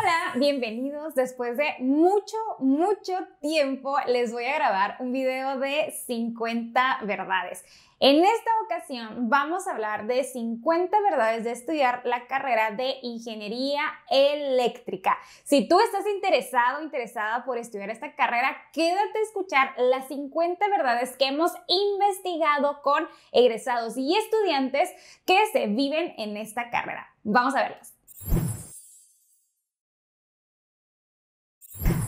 Hola, bienvenidos. Después de mucho, mucho tiempo les voy a grabar un video de 50 verdades. En esta ocasión vamos a hablar de 50 verdades de estudiar la carrera de ingeniería eléctrica. Si tú estás interesado o interesada por estudiar esta carrera, quédate a escuchar las 50 verdades que hemos investigado con egresados y estudiantes que se viven en esta carrera. Vamos a verlas.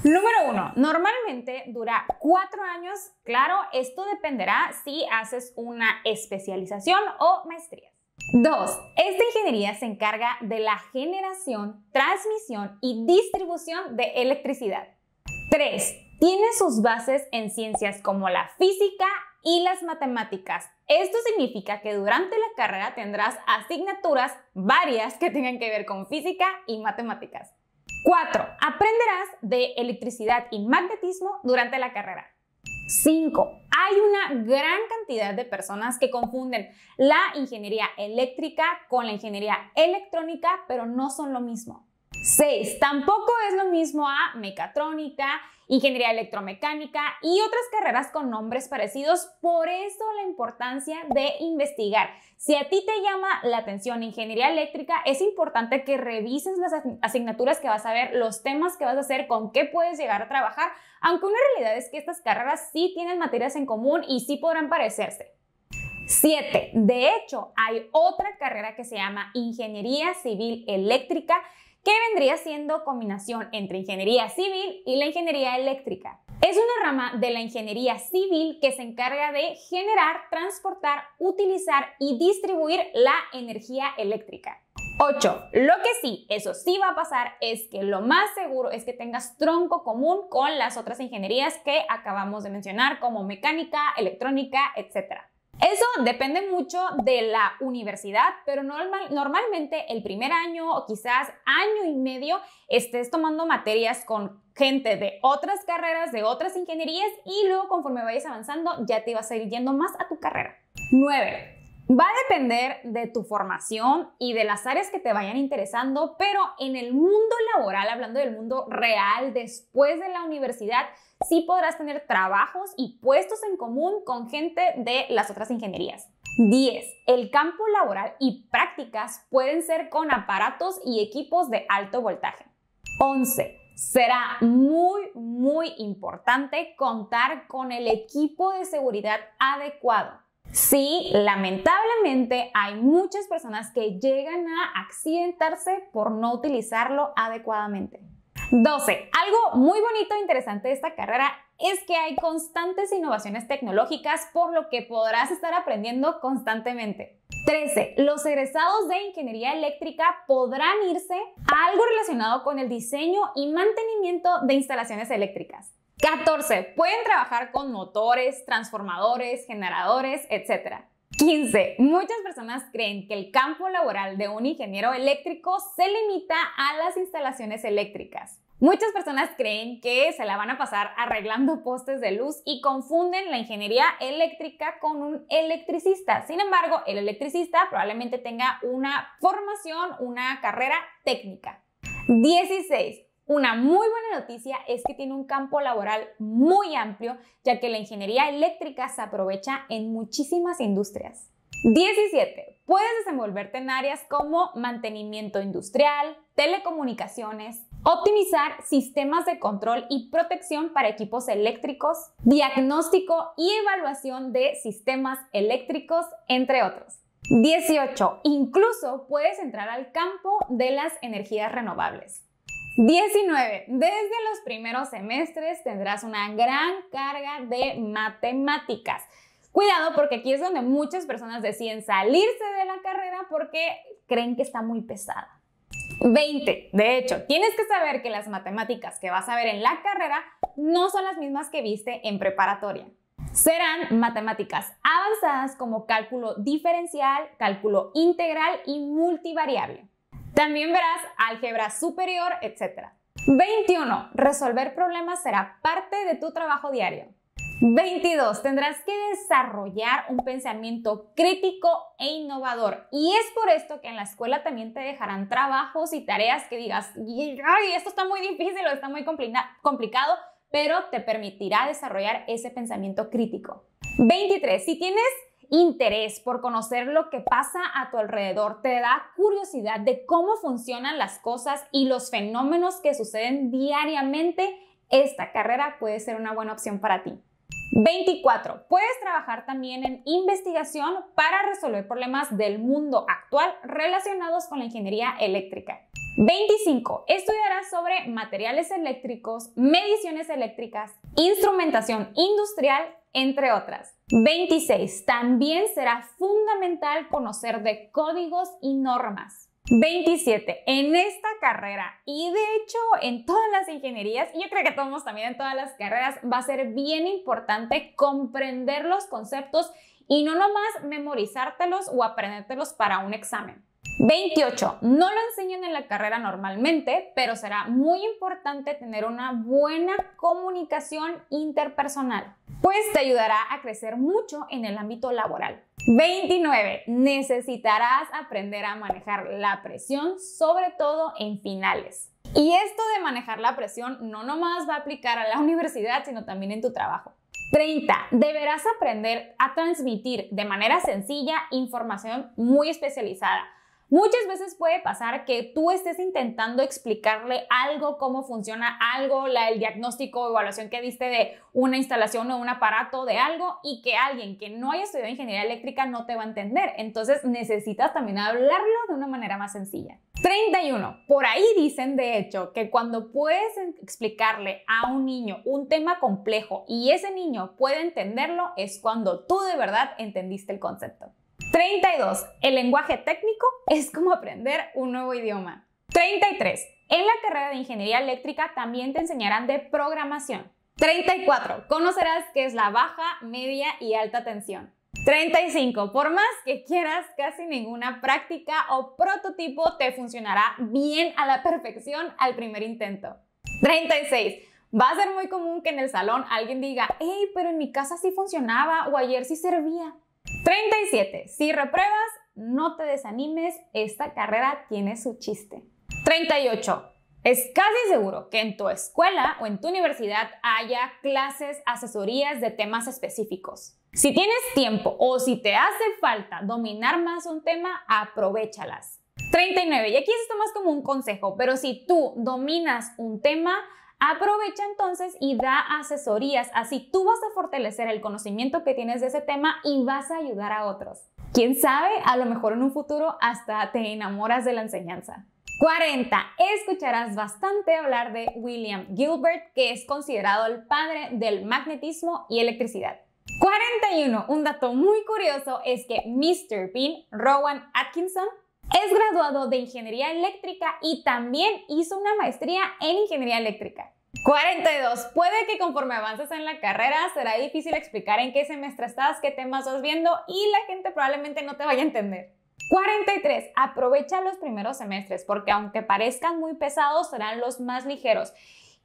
Número uno, normalmente dura cuatro años. Claro, esto dependerá si haces una especialización o maestría. 2. Esta ingeniería se encarga de la generación, transmisión y distribución de electricidad. 3. Tiene sus bases en ciencias como la física y las matemáticas. Esto significa que durante la carrera tendrás asignaturas varias que tengan que ver con física y matemáticas. 4. Aprenderás de electricidad y magnetismo durante la carrera. 5. Hay una gran cantidad de personas que confunden la ingeniería eléctrica con la ingeniería electrónica, pero no son lo mismo. 6. Tampoco es lo mismo a mecatrónica, ingeniería electromecánica y otras carreras con nombres parecidos. Por eso la importancia de investigar. Si a ti te llama la atención ingeniería eléctrica, es importante que revises las asignaturas que vas a ver, los temas que vas a hacer, con qué puedes llegar a trabajar, aunque una realidad es que estas carreras sí tienen materias en común y sí podrán parecerse. 7. De hecho, hay otra carrera que se llama Ingeniería Civil Eléctrica que vendría siendo combinación entre ingeniería civil y la ingeniería eléctrica. Es una rama de la ingeniería civil que se encarga de generar, transportar, utilizar y distribuir la energía eléctrica. 8. Lo que sí, eso sí va a pasar, es que lo más seguro es que tengas tronco común con las otras ingenierías que acabamos de mencionar, como mecánica, electrónica, etc. Eso depende mucho de la universidad, pero normalmente el primer año o quizás año y medio estés tomando materias con gente de otras carreras, de otras ingenierías y luego conforme vayas avanzando ya te vas a ir yendo más a tu carrera. 9. Va a depender de tu formación y de las áreas que te vayan interesando, pero en el mundo laboral, hablando del mundo real, después de la universidad, sí podrás tener trabajos y puestos en común con gente de las otras ingenierías. 10. El campo laboral y prácticas pueden ser con aparatos y equipos de alto voltaje. 11. Será muy, muy importante contar con el equipo de seguridad adecuado. Sí, lamentablemente hay muchas personas que llegan a accidentarse por no utilizarlo adecuadamente. 12. Algo muy bonito e interesante de esta carrera es que hay constantes innovaciones tecnológicas por lo que podrás estar aprendiendo constantemente. 13. Los egresados de ingeniería eléctrica podrán irse a algo relacionado con el diseño y mantenimiento de instalaciones eléctricas. 14. Pueden trabajar con motores, transformadores, generadores, etc. 15. Muchas personas creen que el campo laboral de un ingeniero eléctrico se limita a las instalaciones eléctricas. Muchas personas creen que se la van a pasar arreglando postes de luz y confunden la ingeniería eléctrica con un electricista. Sin embargo, el electricista probablemente tenga una formación, una carrera técnica. 16. Una muy buena noticia es que tiene un campo laboral muy amplio, ya que la ingeniería eléctrica se aprovecha en muchísimas industrias. 17. Puedes desenvolverte en áreas como mantenimiento industrial, telecomunicaciones, optimizar sistemas de control y protección para equipos eléctricos, diagnóstico y evaluación de sistemas eléctricos, entre otros. 18. Incluso puedes entrar al campo de las energías renovables. 19. Desde los primeros semestres tendrás una gran carga de matemáticas. Cuidado porque aquí es donde muchas personas deciden salirse de la carrera porque creen que está muy pesada. 20. De hecho, tienes que saber que las matemáticas que vas a ver en la carrera no son las mismas que viste en preparatoria. Serán matemáticas avanzadas como cálculo diferencial, cálculo integral y multivariable. También verás álgebra superior, etc. 21. Resolver problemas será parte de tu trabajo diario. 22. Tendrás que desarrollar un pensamiento crítico e innovador. Y es por esto que en la escuela también te dejarán trabajos y tareas que digas, ay, esto está muy difícil o está muy complicado, pero te permitirá desarrollar ese pensamiento crítico. 23. Si tienes interés por conocer lo que pasa a tu alrededor, te da curiosidad de cómo funcionan las cosas y los fenómenos que suceden diariamente, esta carrera puede ser una buena opción para ti. 24. Puedes trabajar también en investigación para resolver problemas del mundo actual relacionados con la ingeniería eléctrica. 25. Estudiarás sobre materiales eléctricos, mediciones eléctricas, instrumentación industrial entre otras. 26. También será fundamental conocer de códigos y normas. 27. En esta carrera y de hecho en todas las ingenierías, y yo creo que todos también en todas las carreras, va a ser bien importante comprender los conceptos y no nomás memorizártelos o aprendértelos para un examen. 28. No lo enseñan en la carrera normalmente, pero será muy importante tener una buena comunicación interpersonal, pues te ayudará a crecer mucho en el ámbito laboral. 29. Necesitarás aprender a manejar la presión, sobre todo en finales. Y esto de manejar la presión no nomás va a aplicar a la universidad, sino también en tu trabajo. 30. Deberás aprender a transmitir de manera sencilla información muy especializada Muchas veces puede pasar que tú estés intentando explicarle algo, cómo funciona algo, el diagnóstico o evaluación que diste de una instalación o un aparato, de algo, y que alguien que no haya estudiado ingeniería eléctrica no te va a entender. Entonces necesitas también hablarlo de una manera más sencilla. 31. Por ahí dicen, de hecho, que cuando puedes explicarle a un niño un tema complejo y ese niño puede entenderlo, es cuando tú de verdad entendiste el concepto. 32. El lenguaje técnico es como aprender un nuevo idioma. 33. En la carrera de ingeniería eléctrica también te enseñarán de programación. 34. Conocerás qué es la baja, media y alta tensión. 35. Por más que quieras, casi ninguna práctica o prototipo te funcionará bien a la perfección al primer intento. 36. Va a ser muy común que en el salón alguien diga, hey, pero en mi casa sí funcionaba o ayer sí servía. 37. Si repruebas, no te desanimes, esta carrera tiene su chiste. 38. Es casi seguro que en tu escuela o en tu universidad haya clases, asesorías de temas específicos. Si tienes tiempo o si te hace falta dominar más un tema, aprovechalas. 39. Y aquí es esto más como un consejo, pero si tú dominas un tema, Aprovecha entonces y da asesorías, así tú vas a fortalecer el conocimiento que tienes de ese tema y vas a ayudar a otros. Quién sabe, a lo mejor en un futuro hasta te enamoras de la enseñanza. 40. Escucharás bastante hablar de William Gilbert, que es considerado el padre del magnetismo y electricidad. 41. Un dato muy curioso es que Mr. Pin Rowan Atkinson, es graduado de Ingeniería Eléctrica y también hizo una maestría en Ingeniería Eléctrica. 42. Puede que conforme avances en la carrera será difícil explicar en qué semestre estás, qué temas vas viendo y la gente probablemente no te vaya a entender. 43. Aprovecha los primeros semestres porque aunque parezcan muy pesados serán los más ligeros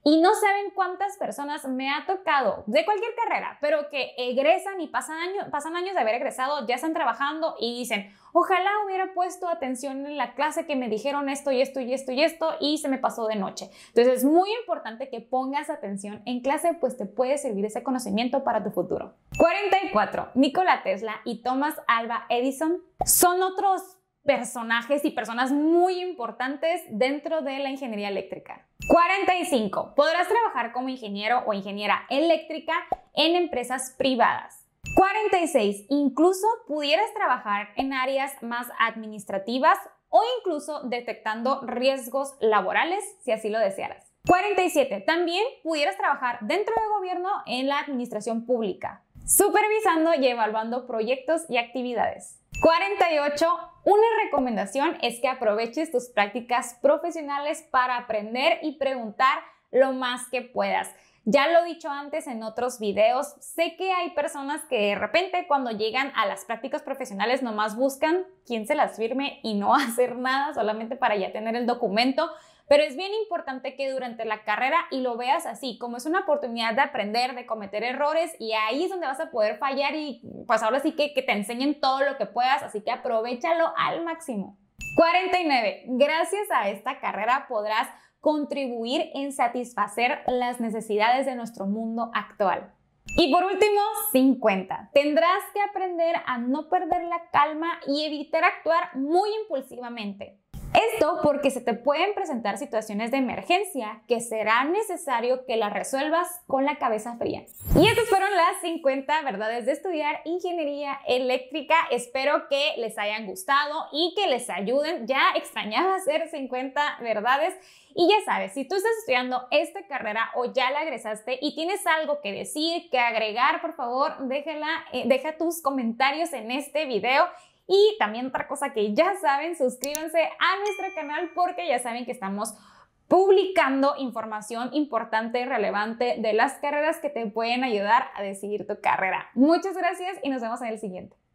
y no saben cuántas personas me ha tocado de cualquier carrera, pero que egresan y pasan, pasan años de haber egresado, ya están trabajando y dicen, ojalá hubiera puesto atención en la clase que me dijeron esto y esto y esto y esto y se me pasó de noche. Entonces es muy importante que pongas atención en clase, pues te puede servir ese conocimiento para tu futuro. 44. Nikola Tesla y Thomas Alba Edison son otros personajes y personas muy importantes dentro de la ingeniería eléctrica. 45. Podrás trabajar como ingeniero o ingeniera eléctrica en empresas privadas. 46. Incluso pudieras trabajar en áreas más administrativas o incluso detectando riesgos laborales si así lo desearas. 47. También pudieras trabajar dentro del gobierno en la administración pública supervisando y evaluando proyectos y actividades. 48. Una recomendación es que aproveches tus prácticas profesionales para aprender y preguntar lo más que puedas. Ya lo he dicho antes en otros videos, sé que hay personas que de repente cuando llegan a las prácticas profesionales nomás buscan quién se las firme y no hacer nada solamente para ya tener el documento, pero es bien importante que durante la carrera y lo veas así, como es una oportunidad de aprender, de cometer errores y ahí es donde vas a poder fallar y pues ahora sí que, que te enseñen todo lo que puedas, así que aprovechalo al máximo. 49. Gracias a esta carrera podrás contribuir en satisfacer las necesidades de nuestro mundo actual. Y por último, 50. Tendrás que aprender a no perder la calma y evitar actuar muy impulsivamente. Esto porque se te pueden presentar situaciones de emergencia que será necesario que las resuelvas con la cabeza fría. Y estas fueron las 50 verdades de estudiar ingeniería eléctrica. Espero que les hayan gustado y que les ayuden. Ya extrañaba hacer 50 verdades. Y ya sabes, si tú estás estudiando esta carrera o ya la egresaste y tienes algo que decir, que agregar, por favor, déjala, eh, deja tus comentarios en este video y también otra cosa que ya saben, suscríbanse a nuestro canal porque ya saben que estamos publicando información importante y relevante de las carreras que te pueden ayudar a decidir tu carrera. Muchas gracias y nos vemos en el siguiente.